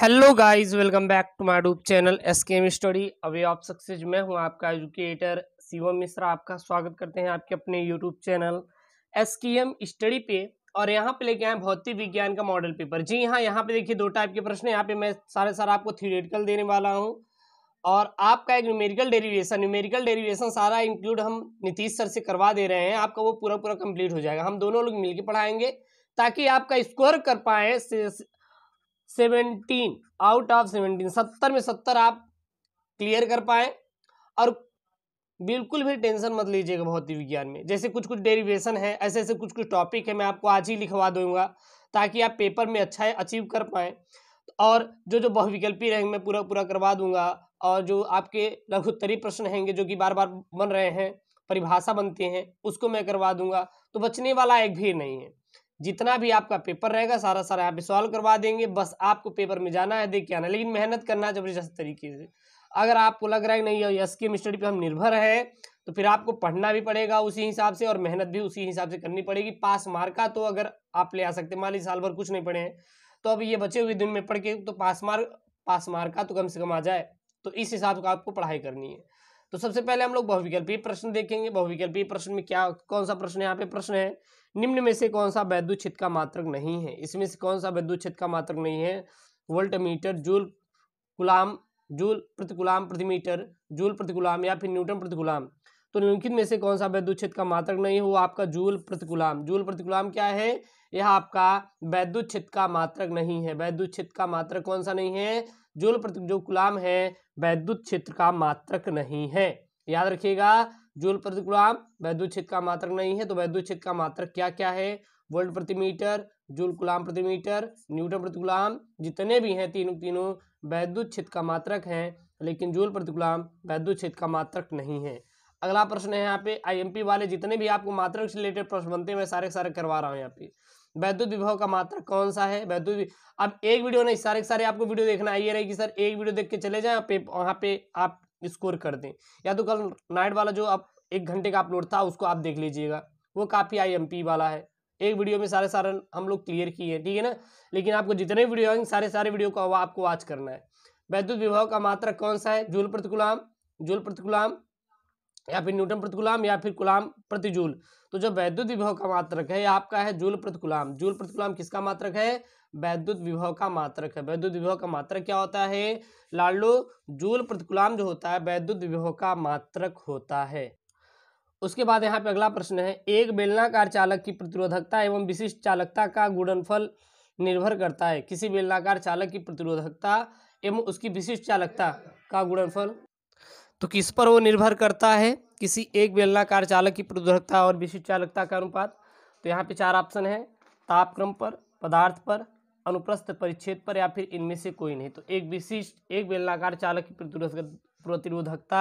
hello guys welcome back to my dub channel S K M study away of success मैं हूं आपका educator Shivam Mishra आपका स्वागत करते हैं आपके अपने YouTube channel S K M study पे और यहाँ पे लेके आए भौतिक विज्ञान का मॉडल पेपर जी हाँ यहाँ पे देखिए दो टाइप के प्रश्न यहाँ पे मैं सारे सारा आपको थियोरेटिकल देने वाला हूँ और आपका एक न्यूमेरिकल डेरिवेशन न्यूमेरिकल डेरिवेशन सारा इंक्लूड हम नीतीश सर से करवा दे रहे हैं आपका वो पूरा पूरा कंप्लीट हो जाएगा हम दोनों लोग मिलकर पढ़ाएंगे ताकि आपका स्कोर कर पाए सेवनटीन आउट ऑफ सेवनटीन सत्तर में सत्तर आप क्लियर कर पाए और बिल्कुल भी टेंशन मत लीजिएगा भौतिक विज्ञान में जैसे कुछ कुछ डेरिवेशन है ऐसे ऐसे कुछ कुछ टॉपिक है मैं आपको आज ही लिखवा दूंगा ताकि आप पेपर में अच्छा अचीव कर पाए और जो जो बहुविकल्पी रहेंगे मैं पूरा पूरा करवा दूंगा और जो आपके लघुत्तरी प्रश्न रहेंगे जो कि बार बार बन रहे हैं परिभाषा बनते हैं उसको मैं करवा दूंगा तो बचने वाला एक भी नहीं है जितना भी आपका पेपर रहेगा सारा सारा यहाँ पे सॉल्व करवा देंगे बस आपको पेपर में जाना है देख के आना लेकिन मेहनत करना जबरदस्त तरीके से अगर आपको लग रहा है नहीं एस के स्टडी पर हम निर्भर है तो फिर आपको पढ़ना भी पड़ेगा उसी हिसाब से और मेहनत भी उसी हिसाब से करनी पड़ेगी पास मार्का तो अगर आप ले आ सकते मान लीजिए साल भर कुछ नहीं पढ़े हैं तो अब ये बचे हुए दिन में पढ़ के तो पास मार्क पास मार्क का तो कम से कम आ जाए तो इस हिसाब का आपको पढ़ाई करनी है तो सबसे पहले हम लोग बहुविकल्पी प्रश्न देखेंगे बहुविकल्पी प्रश्न में क्या कौन सा प्रश्न यहाँ पे प्रश्न है निम्न में से कौन सा वैद्युत छित का मात्रक नहीं है इसमें से कौन सा वैद्युत छित का मात्रक नहीं है volt metre joule coulomb joule प्रतिकुलाम प्रति मीटर जूल प्रतिकुलाम या फिर न्यूटन प्रतिकुलाम तो निम्नलिखित में से कौन सा वैद्युत छिद का मात्रक नहीं है वो आपका जूल प्रतिकुलाम जूल प्रतिकुलाम क्या है यह आपका वैद्युत छिद का मात्रक नहीं है वैद्युत छिद का मात्रक कौन सा नहीं है जूल प्रति जो गुलाम है वैद्युत क्षेत्र का मात्रक नहीं है याद रखिएगा जूल प्रति गुलाम वैद्युत क्षेत्र का मात्रक नहीं है तो वैद्युत क्षेत्र का मात्रक क्या क्या है वोल्ट प्रति मीटर जूल गुलाम प्रति मीटर न्यूटन प्रति गुलाम जितने भी हैं तीनों तीनों वैद्युत क्षेत्र का मात्रक हैं लेकिन जूल प्रति गुलाम वैद्युत क्षेत्र का मात्रक नहीं है अगला प्रश्न है यहाँ पे आईएमपी वाले जितने भी आपको मात्रक से रिलेटेड प्रश्न बनते हैं मैं सारे सारे करवा रहा हूँ यहाँ पे वैद्युत विभव का मात्रक कौन सा है वैद्युत अब एक वीडियो नहीं सारे सारे आपको वीडियो देखना ये रहे कि सर एक वीडियो देख के चले जाए पे वहाँ पे आप स्कोर कर दें या तो कल नाइट वाला जो आप एक घंटे का अपलोड था उसको आप देख लीजिएगा वो काफ़ी आई वाला है एक वीडियो में सारे सारे हम लोग क्लियर किए हैं ठीक है ना लेकिन आपको जितने वीडियो आएंगे सारे सारे वीडियो को आपको वॉच करना है वैद्युत विभव का मात्रक कौन सा है जूल प्रति गुलाम जूल प्रति गुलाम या फिर न्यूटन प्रति गुलाम या फिर गुलाम प्रति जूल तो जो वैद्युत विभव का मात्रक है आपका है जूल प्रतिकुलाम जूल प्रतिकुलाम किसका मात्रक है वैद्युत विभव का मात्रक है वैद्युत विभव का मात्रक क्या होता है लाडलो जूल प्रतिकुलाम जो होता है वैद्युत विभव का मात्रक होता है उसके बाद यहाँ पे अगला प्रश्न है एक बेलनाकार चालक की प्रतिरोधकता एवं विशिष्ट चालकता का गुणनफल निर्भर करता है किसी बेलनाकार चालक की प्रतिरोधकता एवं उसकी विशिष्ट चालकता का गुणनफल तो किस पर वो निर्भर करता है किसी एक बेलनाकार चालक की प्रदूरकता और विशिष्ट चालकता का अनुपात तो यहाँ पे चार ऑप्शन है तापक्रम पर पदार्थ पर अनुप्रस्थ परिच्छेद पर या फिर इनमें से कोई नहीं तो एक विशिष्ट एक बेलनाकार चालक की प्रतिरोधकता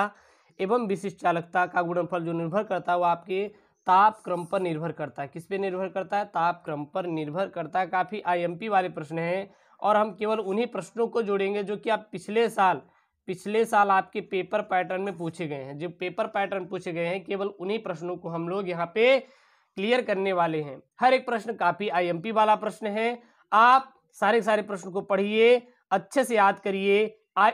एवं विशिष्ट चालकता का गुणनफल जो निर्भर करता है वो आपके ताप क्रम पर निर्भर करता है किस पे निर्भर करता है ताप क्रम पर निर्भर करता है काफ़ी आईएमपी वाले प्रश्न हैं और हम केवल उन्हीं प्रश्नों को जोड़ेंगे जो कि आप पिछले साल पिछले साल आपके पेपर पैटर्न में पूछे गए हैं जो पेपर पैटर्न पूछे गए हैं केवल उन्हीं प्रश्नों को हम लोग यहाँ पे क्लियर करने वाले हैं हर एक प्रश्न काफ़ी आईएमपी वाला प्रश्न है आप सारे सारे प्रश्न को पढ़िए अच्छे से याद करिए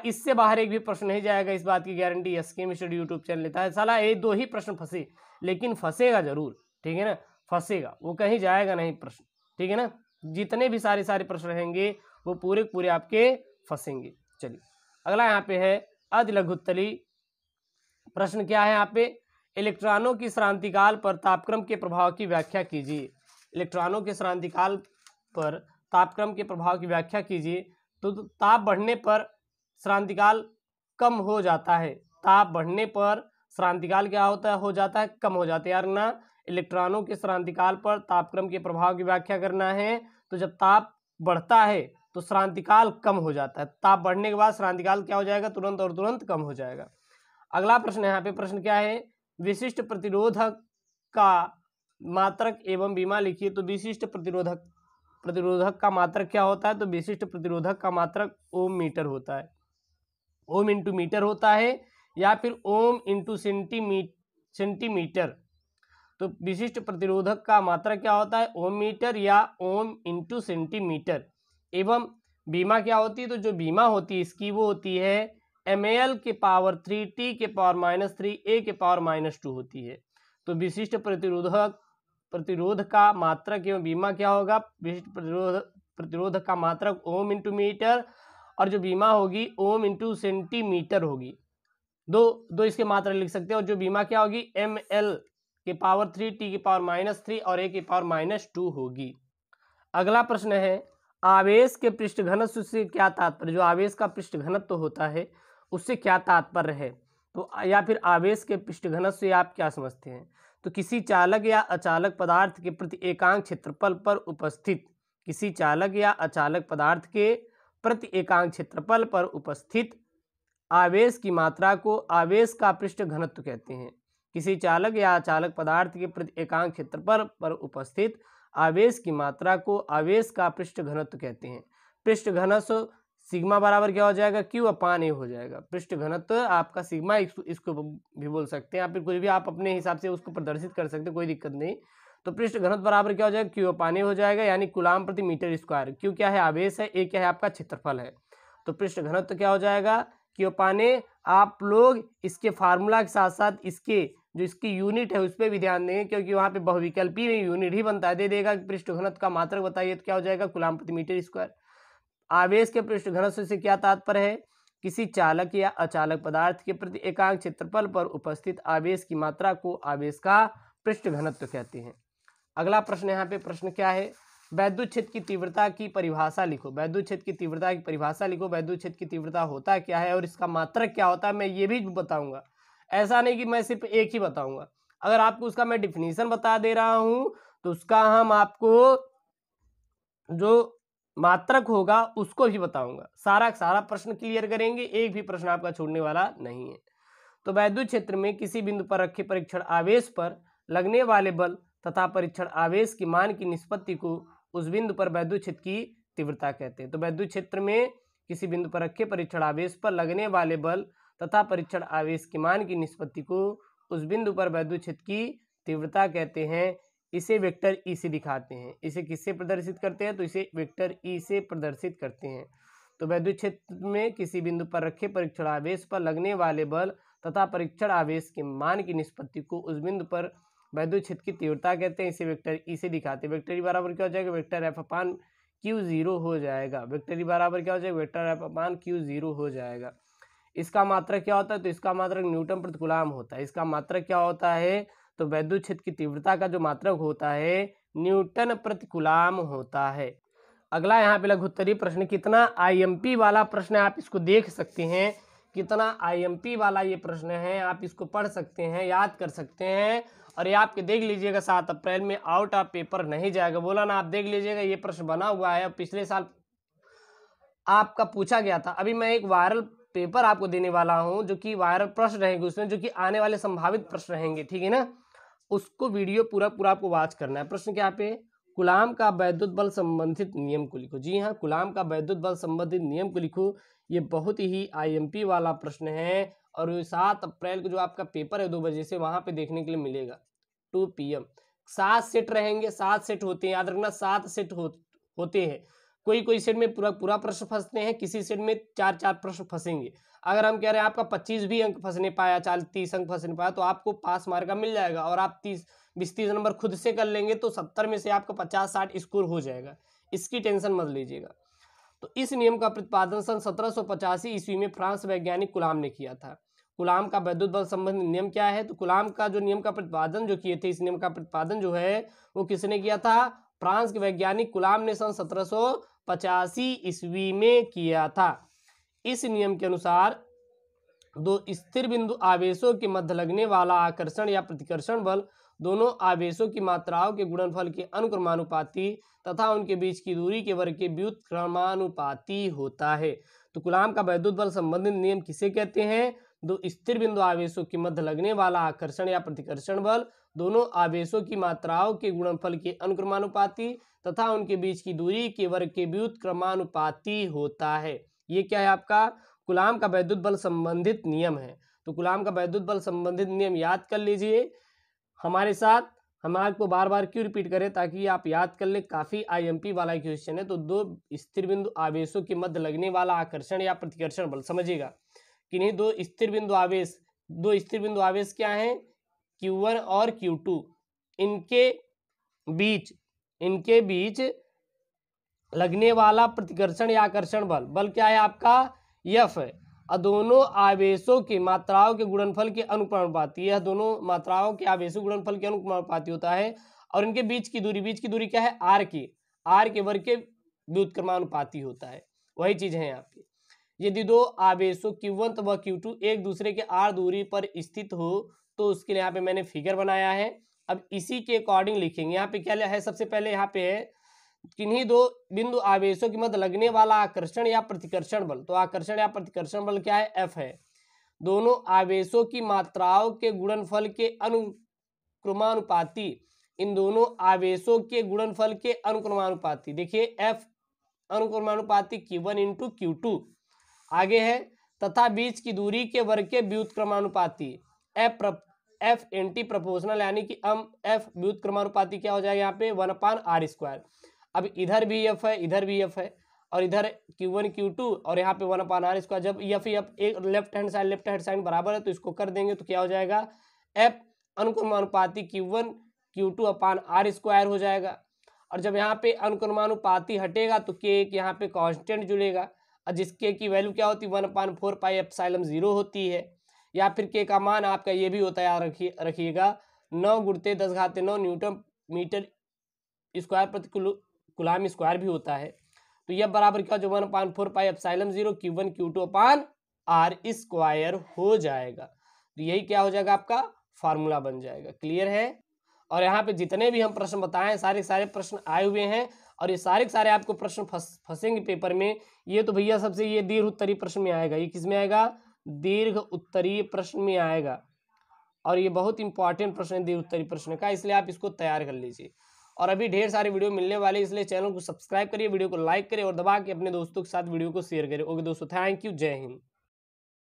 इससे बाहर एक भी प्रश्न नहीं जाएगा इस बात की guarantee S K study YouTube channel लेता है सला ये दो ही प्रश्न फंसे लेकिन फंसेगा जरूर ठीक है ना फंसेगा वो कहीं जाएगा नहीं प्रश्न ठीक है ना जितने भी सारे सारे प्रश्न रहेंगे वो पूरे पूरे आपके फंसेंगे चलिए अगला यहाँ पे है अधिलघुत्तली प्रश्न क्या है यहाँ पे इलेक्ट्रॉनों की श्रांतिकाल पर तापक्रम के प्रभाव की व्याख्या कीजिए इलेक्ट्रॉनों के श्रांतिकाल पर तापक्रम के प्रभाव की व्याख्या कीजिए तो ताप बढ़ने पर श्रांतिकाल कम हो जाता है ताप बढ़ने पर श्रांतिकाल क्या होता है हो जाता है कम हो जाता है यार ना इलेक्ट्रॉनों के श्रांतिकाल पर तापक्रम के प्रभाव की व्याख्या करना है तो जब ताप बढ़ता है तो श्रांतिकाल कम हो जाता है ताप बढ़ने के बाद श्रांतिकाल क्या हो जाएगा तुरंत और तुरंत कम हो जाएगा अगला प्रश्न यहाँ पे प्रश्न क्या है विशिष्ट प्रतिरोधक का मात्रक एवं बीमा लिखिए तो विशिष्ट प्रतिरोधक प्रतिरोधक का मात्रक क्या होता है तो विशिष्ट प्रतिरोधक का मात्रक ओम मीटर होता है ओम इंटू मीटर होता है या फिर ओम इंटू सेंटीमी सेंटीमीटर तो विशिष्ट प्रतिरोधक का मात्रक क्या होता है ओम मीटर या ओम इंटू सेंटीमीटर एवं बीमा क्या होती है तो जो बीमा होती है इसकी वो होती है एम के पावर थ्री टी के पावर माइनस थ्री ए के पावर माइनस टू होती है तो विशिष्ट प्रतिरोधक प्रतिरोध का मात्रक एवं बीमा क्या होगा विशिष्ट प्रतिरोध प्रतिरोध का मात्रक ओम इंटू मीटर और जो बीमा होगी ओम इंटू सेंटीमीटर होगी दो दो इसके मात्रक लिख सकते हैं और जो बीमा क्या होगी एम एल के पावर थ्री टी के पावर माइनस थ्री और ए के पावर माइनस टू होगी अगला प्रश्न है आवेश के पृष्ठ घनत्व से क्या तात्पर्य जो आवेश का पृष्ठ घनत्व तो होता है उससे क्या तात्पर्य है तो या फिर आवेश के पृष्ठ घनत्व से आप क्या समझते हैं तो किसी चालक या अचालक पदार्थ के प्रति एकांक क्षेत्रफल पर उपस्थित किसी चालक या अचालक पदार्थ के प्रति एकांक क्षेत्रफल पर उपस्थित आवेश की मात्रा को आवेश का पृष्ठ घनत्व कहते हैं किसी चालक या अचालक पदार्थ के प्रति एकांक क्षेत्रफल पर उपस्थित आवेश की मात्रा को आवेश का पृष्ठ घनत्व कहते हैं पृष्ठ घनत्व सिग्मा बराबर क्या हो जाएगा क्यू अपान ए हो जाएगा पृष्ठ घनत्व आपका सिग्मा इसको भी बोल सकते हैं या फिर कुछ भी आप अपने हिसाब से उसको प्रदर्शित कर सकते हैं कोई दिक्कत नहीं तो पृष्ठ घनत्व बराबर क्या हो जाएगा क्यू अपान ए हो जाएगा यानी गुलाम प्रति मीटर स्क्वायर क्यू क्या है आवेश है ए क्या है आपका क्षेत्रफल है तो पृष्ठ घनत्व क्या हो जाएगा क्यों पाने आप लोग इसके फार्मूला के साथ साथ इसके जो इसकी यूनिट है उस पर भी ध्यान देंगे क्योंकि वहाँ पे बहुविकल्पी नहीं यूनिट ही बनता है दे देगा कि पृष्ठ घनत्व का मात्रक बताइए तो क्या हो जाएगा गुलाम प्रति मीटर स्क्वायर आवेश के पृष्ठ घनत्व से क्या तात्पर्य है किसी चालक या अचालक पदार्थ के प्रति एकांक क्षेत्रफल पर उपस्थित आवेश की मात्रा को आवेश का पृष्ठ घनत्व कहते हैं अगला प्रश्न यहाँ पे प्रश्न क्या है वैद्युत क्षेत्र की तीव्रता की परिभाषा लिखो वैद्युत क्षेत्र की तीव्रता की परिभाषा लिखो वैद्युत क्षेत्र की तीव्रता होता क्या है और इसका मात्रक क्या होता है मैं ये भी बताऊंगा ऐसा नहीं कि मैं सिर्फ एक ही बताऊंगा अगर आपको उसका मैं डिफिनीसन बता दे रहा हूं तो उसका हम आपको जो मात्रक होगा उसको भी बताऊंगा सारा सारा प्रश्न क्लियर करेंगे एक भी प्रश्न आपका छोड़ने वाला नहीं है तो वैद्युत क्षेत्र में किसी बिंदु पर रखे परीक्षण आवेश पर लगने वाले बल तथा परीक्षण आवेश की मान की निष्पत्ति को उस बिंदु पर वैद्युत क्षेत्र की तीव्रता कहते हैं तो वैद्युत क्षेत्र में किसी बिंदु पर रखे परीक्षण आवेश पर लगने वाले बल तथा परीक्षण आवेश के मान की निष्पत्ति को उस बिंदु पर वैद्य क्षेत्र की तीव्रता कहते हैं इसे वेक्टर ई e से दिखाते हैं इसे किससे प्रदर्शित करते हैं तो इसे वेक्टर ई e से प्रदर्शित करते हैं तो वैद्युत क्षेत्र में किसी बिंदु पर रखे परीक्षण आवेश पर लगने वाले बल तथा परीक्षण आवेश के मान की निष्पत्ति को उस बिंदु पर वैद्युत क्षेत्र की तीव्रता कहते हैं इसे वेक्टर ई e से दिखाते हैं वेक्टर ई बराबर क्या हो जाएगा vector F upon Q zero हो जाएगा वेक्टर ई बराबर क्या हो जाएगा vector F upon Q zero हो जाएगा इसका मात्रक क्या होता है तो इसका मात्रक न्यूटन प्रति गुलाम होता है इसका मात्रक क्या होता है तो वैद्युत क्षेत्र की तीव्रता का जो मात्रक होता है न्यूटन प्रति गुलाम होता है अगला यहाँ पे उत्तरी प्रश्न कितना आईएमपी वाला प्रश्न आप इसको देख सकते हैं कितना आईएमपी वाला ये प्रश्न है आप इसको पढ़ सकते हैं याद कर सकते हैं और ये आपके देख लीजिएगा सात अप्रैल में आउट ऑफ पेपर नहीं जाएगा बोला ना आप देख लीजिएगा ये प्रश्न बना हुआ है और पिछले साल आपका पूछा गया था अभी मैं एक वायरल पेपर आपको देने वाला हूँ जो कि वायरल प्रश्न रहेंगे उसमें जो कि आने वाले संभावित प्रश्न रहेंगे ठीक है ना उसको वीडियो पूरा पूरा आपको वाच करना है प्रश्न क्या पे गुलाम का वैद्युत बल संबंधित नियम को लिखो जी हाँ गुलाम का वैद्युत बल संबंधित नियम को लिखो ये बहुत ही आईएमपी वाला प्रश्न है और सात अप्रैल को जो आपका पेपर है दो बजे से वहां पे देखने के लिए मिलेगा टू पीएम सात सेट रहेंगे सात सेट होते हैं याद रखना सात सेट हो, होते हैं कोई कोई सेट में पूरा पूरा प्रश्न फंसते हैं किसी सेट में चार चार प्रश्न फंसेंगे अगर हम कह रहे हैं आपका पच्चीस भी अंक फंसने पाया चाल तीस अंक फंसने पाया तो आपको पास मार्क का मिल जाएगा और आप तीस बीस तीस नंबर खुद से कर लेंगे तो सत्तर में से आपका पचास साठ स्कोर हो जाएगा इसकी टेंशन मत लीजिएगा तो इस नियम का प्रतिपादन सन सत्रह ईस्वी में फ्रांस वैज्ञानिक गुलाम ने किया था गुलाम का वैद्युत बल संबंधित नियम क्या है तो गुलाम का जो नियम का प्रतिपादन जो किए थे इस नियम का प्रतिपादन जो है वो किसने किया था फ्रांस के वैज्ञानिक गुलाम ने सन सत्रह पचासी ईस्वी में किया था इस नियम के अनुसार दो स्थिर बिंदु आवेशों के मध्य लगने वाला आकर्षण या प्रतिकर्षण बल दोनों आवेशों की मात्राओं के गुणनफल के अनुक्रमानुपाती तथा उनके बीच की दूरी के वर्ग के व्युत क्रमानुपाती होता है तो गुलाम का वैद्युत बल संबंधित नियम किसे कहते हैं दो स्थिर बिंदु आवेशों के मध्य लगने वाला आकर्षण या प्रतिकर्षण बल दोनों आवेशों की मात्राओं के गुणनफल के अनुक्रमानुपाती तथा उनके बीच की दूरी के वर्ग के व्युत क्रमानुपाती होता है ये क्या है आपका गुलाम का वैद्युत बल संबंधित नियम है तो गुलाम का वैद्युत बल संबंधित नियम याद कर लीजिए हमारे साथ हम आपको बार बार क्यों रिपीट करें ताकि आप याद कर ले काफ़ी आईएमपी वाला क्वेश्चन है तो दो स्थिर बिंदु आवेशों के मध्य लगने वाला आकर्षण या प्रतिकर्षण बल समझिएगा किन्हीं दो स्थिर बिंदु आवेश दो स्थिर बिंदु आवेश क्या हैं Q1 और Q2 इनके बीच इनके बीच लगने वाला प्रतिकर्षण या आकर्षण बल बल क्या है आपका यफ है दोनों आवेशों की मात्राओं के गुणनफल के अनुपात यह दोनों मात्राओं के आवेशों गुणनफल के अनुपात होता है और इनके बीच की दूरी बीच की दूरी क्या है आर की आर के वर्ग के व्युत्क्रमानुपाती होता है वही चीज है यहाँ पे यदि दो आवेशों Q1 व Q2 एक दूसरे के आर दूरी पर स्थित हो तो उसके लिए यहाँ पे मैंने फिगर बनाया है अब इसी के अकॉर्डिंग लिखेंगे यहाँ पे क्या है सबसे पहले यहाँ पे है किन्हीं दो बिंदु आवेशों के मध्य लगने वाला आकर्षण या प्रतिकर्षण बल तो आकर्षण या प्रतिकर्षण बल क्या है एफ है दोनों आवेशों की मात्राओं के गुणनफल के अनुक्रमानुपाती इन दोनों आवेशों के गुणनफल के अनुक्रमानुपाती देखिए एफ अनुक्रमानुपाती Q one into Q two आगे है तथा बीच की दूरी के वर्ग के क्रमानुपाति एफ एफ एंटी प्रपोर्शनल यानी कि एम एफ क्रमानुपाति क्या हो जाएगा यहाँ पे वन अपान आर स्क्वायर अब इधर भी एफ है इधर भी एफ है और इधर क्यू वन क्यू टू और यहाँ पे वन अपान आर स्क्वायर जब एफ एफ एक left hand side left hand side बराबर है तो इसको कर देंगे तो क्या हो जाएगा एफ अनुक्रमानुपाति Q one Q two upon R square हो जाएगा और जब यहाँ पे अनुक्रमानुपाति हटेगा तो के एक यहाँ पे कॉन्स्टेंट जुड़ेगा और जिसके की वैल्यू क्या होती है one point four pi epsilon zero होती है या फिर के का मान आपका ये भी होता है रखिए रखिएगा नौ गुड़ते दस घाते नौ न्यूटन मीटर स्क्वायर प्रति गुलाम स्क्वायर भी होता है तो यह बराबर क्या जो one point four pi epsilon zero Q one Q two upon R square हो जाएगा तो यही क्या हो जाएगा आपका फार्मूला बन जाएगा क्लियर है और यहाँ पे जितने भी हम प्रश्न बताएं सारे सारे प्रश्न आए हुए हैं और ये सारे सारे आपको प्रश्न फंस फंसेंगे पेपर में ये तो भैया सबसे ये दीर्घ उत्तरीय प्रश्न में आएगा ये किस में आएगा दीर्घ उत्तरीय प्रश्न में आएगा और ये बहुत इंपॉर्टेंट प्रश्न है दीर्घ उत्तरीय प्रश्न का इसलिए आप इसको तैयार कर लीजिए और अभी ढेर सारे वीडियो मिलने वाले इसलिए चैनल को सब्सक्राइब करिए वीडियो को लाइक करिए और दबा के अपने दोस्तों के साथ वीडियो को शेयर करें ओके दोस्तों थैंक यू जय हिंद